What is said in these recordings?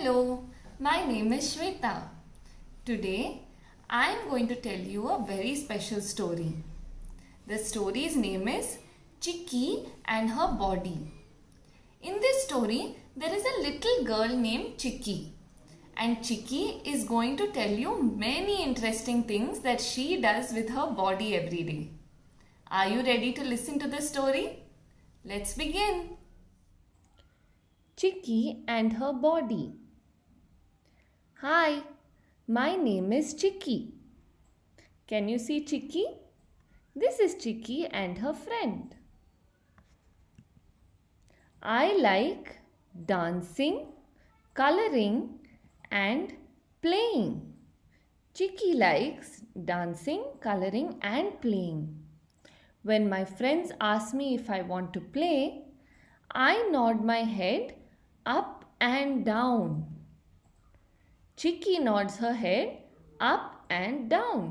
Hello, my name is Shweta. Today, I am going to tell you a very special story. The story's name is Chicky and Her Body. In this story, there is a little girl named Chicky. And Chicky is going to tell you many interesting things that she does with her body every day. Are you ready to listen to the story? Let's begin. Chicky and her body. Hi, my name is Chicky. Can you see Chicky? This is Chicky and her friend. I like dancing, coloring and playing. Chicky likes dancing, coloring and playing. When my friends ask me if I want to play, I nod my head up and down Chicky nods her head up and down.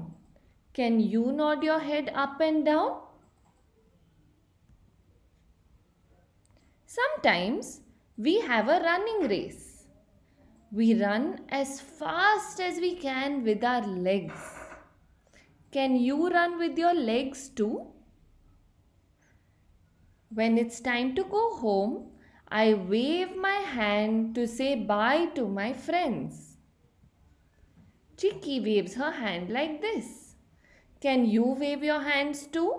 Can you nod your head up and down? Sometimes we have a running race. We run as fast as we can with our legs. Can you run with your legs too? When it's time to go home, I wave my hand to say bye to my friends. Chiki waves her hand like this. Can you wave your hands too?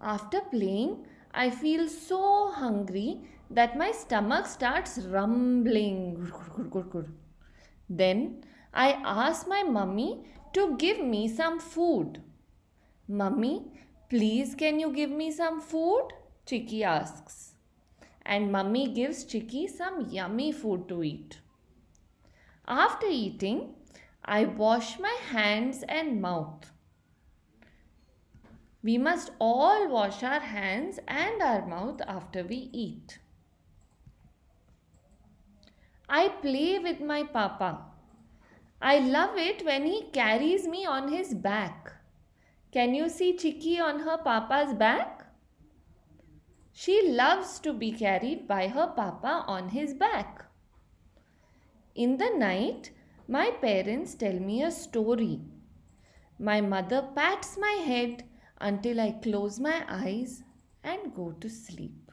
After playing, I feel so hungry that my stomach starts rumbling. Then I ask my mummy to give me some food. Mummy, please can you give me some food? Chiki asks and mummy gives Chicky some yummy food to eat. After eating, I wash my hands and mouth. We must all wash our hands and our mouth after we eat. I play with my papa. I love it when he carries me on his back. Can you see Chicky on her papa's back? She loves to be carried by her papa on his back. In the night, my parents tell me a story. My mother pats my head until I close my eyes and go to sleep.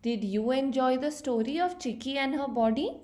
Did you enjoy the story of Chicky and her body?